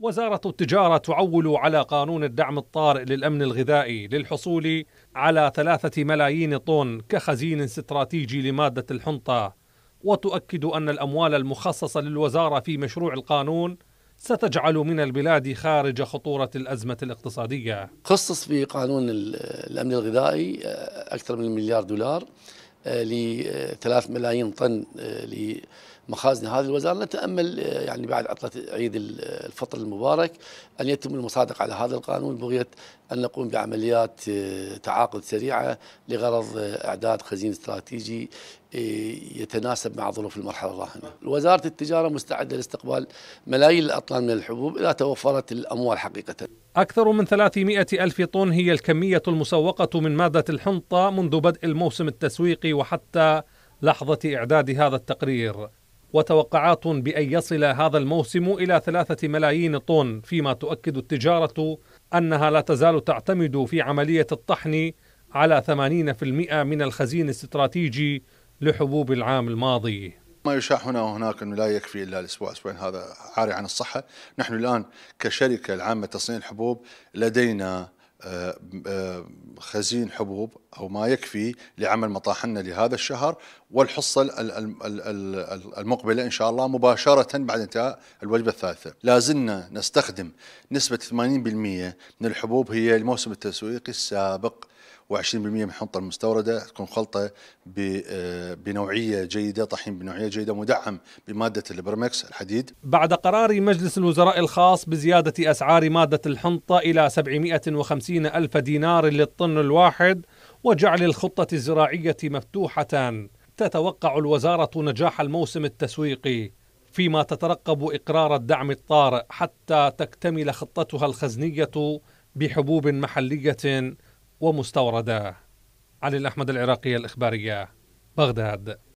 وزارة التجارة تعول على قانون الدعم الطارئ للأمن الغذائي للحصول على ثلاثة ملايين طن كخزين استراتيجي لمادة الحنطة وتؤكد أن الأموال المخصصة للوزارة في مشروع القانون ستجعل من البلاد خارج خطورة الأزمة الاقتصادية خصص في قانون الأمن الغذائي آه، أكثر من مليار دولار آه، لثلاث آه، ملايين طن مخازن هذه الوزارة نتأمل آه، يعني بعد عطلة عيد الفطر المبارك أن يتم المصادقة على هذا القانون بغية أن نقوم بعمليات آه، تعاقد سريعة لغرض آه، إعداد خزين استراتيجي يتناسب مع ظروف المرحلة الراهنة وزارة التجارة مستعدة لاستقبال ملايين الأطنان من الحبوب إذا توفرت الأموال حقيقة أكثر من 300 ألف طن هي الكمية المسوقة من مادة الحنطة منذ بدء الموسم التسويقي وحتى لحظة إعداد هذا التقرير وتوقعات بأن يصل هذا الموسم إلى ثلاثة ملايين طن فيما تؤكد التجارة أنها لا تزال تعتمد في عملية الطحن على 80% من الخزين الاستراتيجي لحبوب العام الماضي ما يشاع هنا وهناك انه لا يكفي الا الاسبوع اسبوعين هذا عاري عن الصحه، نحن الان كشركه العامه تصنيع الحبوب لدينا آه، آه، خزين حبوب او ما يكفي لعمل مطاحننا لهذا الشهر والحصه المقبله ان شاء الله مباشره بعد انتهاء الوجبه الثالثه، لا زلنا نستخدم نسبه 80% من الحبوب هي الموسم التسويقي السابق و20% من الحنطه المستورده تكون خلطه آه، بنوعيه جيده طحين بنوعيه جيده مدعم بماده البرمكس الحديد. بعد قرار مجلس الوزراء الخاص بزياده اسعار ماده الحنطه الى 750 الف دينار للطن الواحد وجعل الخطه الزراعيه مفتوحه تتوقع الوزاره نجاح الموسم التسويقي. فيما تترقب اقرار الدعم الطارئ حتى تكتمل خطتها الخزنيه بحبوب محليه ومستورده علي الأحمد العراقية الإخبارية بغداد